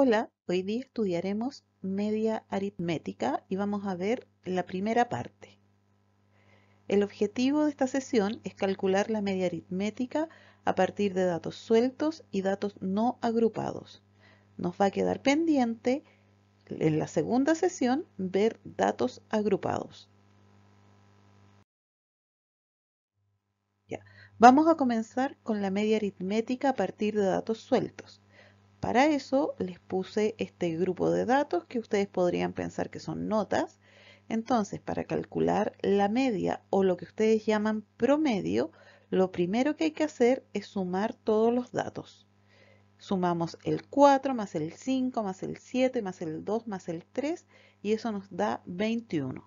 Hola, hoy día estudiaremos media aritmética y vamos a ver la primera parte. El objetivo de esta sesión es calcular la media aritmética a partir de datos sueltos y datos no agrupados. Nos va a quedar pendiente en la segunda sesión ver datos agrupados. Vamos a comenzar con la media aritmética a partir de datos sueltos. Para eso les puse este grupo de datos que ustedes podrían pensar que son notas. Entonces, para calcular la media o lo que ustedes llaman promedio, lo primero que hay que hacer es sumar todos los datos. Sumamos el 4 más el 5 más el 7 más el 2 más el 3 y eso nos da 21.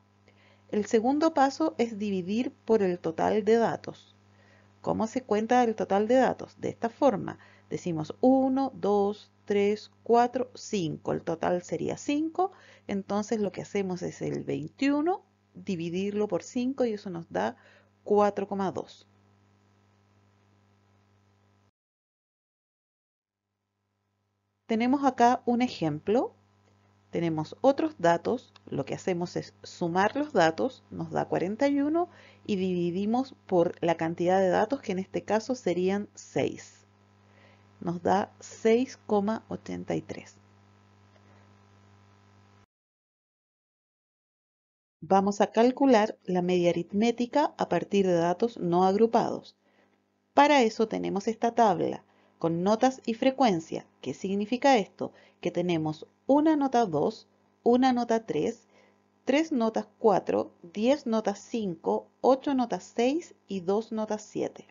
El segundo paso es dividir por el total de datos. ¿Cómo se cuenta el total de datos? De esta forma, Decimos 1, 2, 3, 4, 5. El total sería 5. Entonces lo que hacemos es el 21 dividirlo por 5 y eso nos da 4,2. Tenemos acá un ejemplo. Tenemos otros datos. Lo que hacemos es sumar los datos. Nos da 41 y dividimos por la cantidad de datos que en este caso serían 6 nos da 6,83. Vamos a calcular la media aritmética a partir de datos no agrupados. Para eso tenemos esta tabla con notas y frecuencia. ¿Qué significa esto? Que tenemos una nota 2, una nota 3, 3 notas 4, 10 notas 5, 8 notas 6 y 2 notas 7.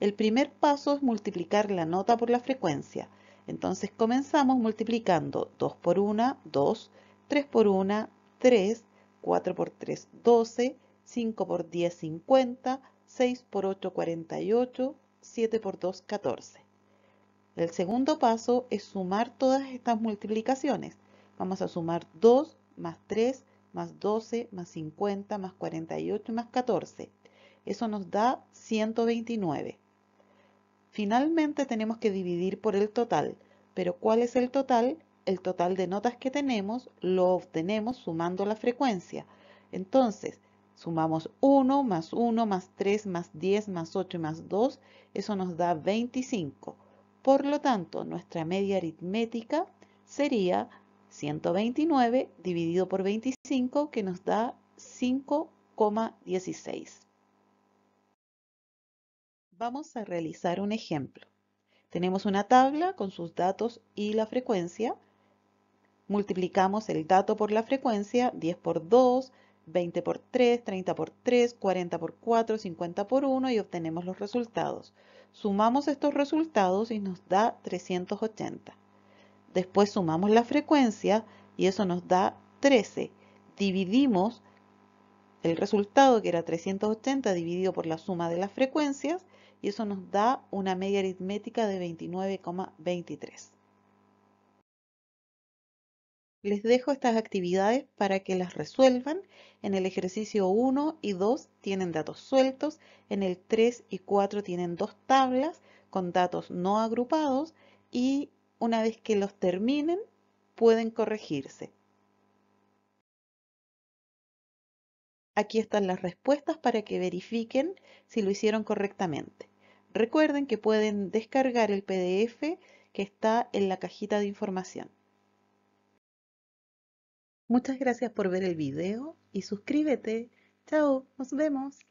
El primer paso es multiplicar la nota por la frecuencia. Entonces comenzamos multiplicando 2 por 1, 2, 3 por 1, 3, 4 por 3, 12, 5 por 10, 50, 6 por 8, 48, 7 por 2, 14. El segundo paso es sumar todas estas multiplicaciones. Vamos a sumar 2 más 3 más 12 más 50 más 48 más 14. Eso nos da 129. Finalmente tenemos que dividir por el total. ¿Pero cuál es el total? El total de notas que tenemos lo obtenemos sumando la frecuencia. Entonces, sumamos 1 más 1 más 3 más 10 más 8 más 2. Eso nos da 25. Por lo tanto, nuestra media aritmética sería 129 dividido por 25 que nos da 5,16. Vamos a realizar un ejemplo. Tenemos una tabla con sus datos y la frecuencia. Multiplicamos el dato por la frecuencia, 10 por 2, 20 por 3, 30 por 3, 40 por 4, 50 por 1 y obtenemos los resultados. Sumamos estos resultados y nos da 380. Después sumamos la frecuencia y eso nos da 13. Dividimos el resultado que era 380 dividido por la suma de las frecuencias y eso nos da una media aritmética de 29,23. Les dejo estas actividades para que las resuelvan. En el ejercicio 1 y 2 tienen datos sueltos, en el 3 y 4 tienen dos tablas con datos no agrupados y una vez que los terminen pueden corregirse. Aquí están las respuestas para que verifiquen si lo hicieron correctamente. Recuerden que pueden descargar el PDF que está en la cajita de información. Muchas gracias por ver el video y suscríbete. Chao, nos vemos.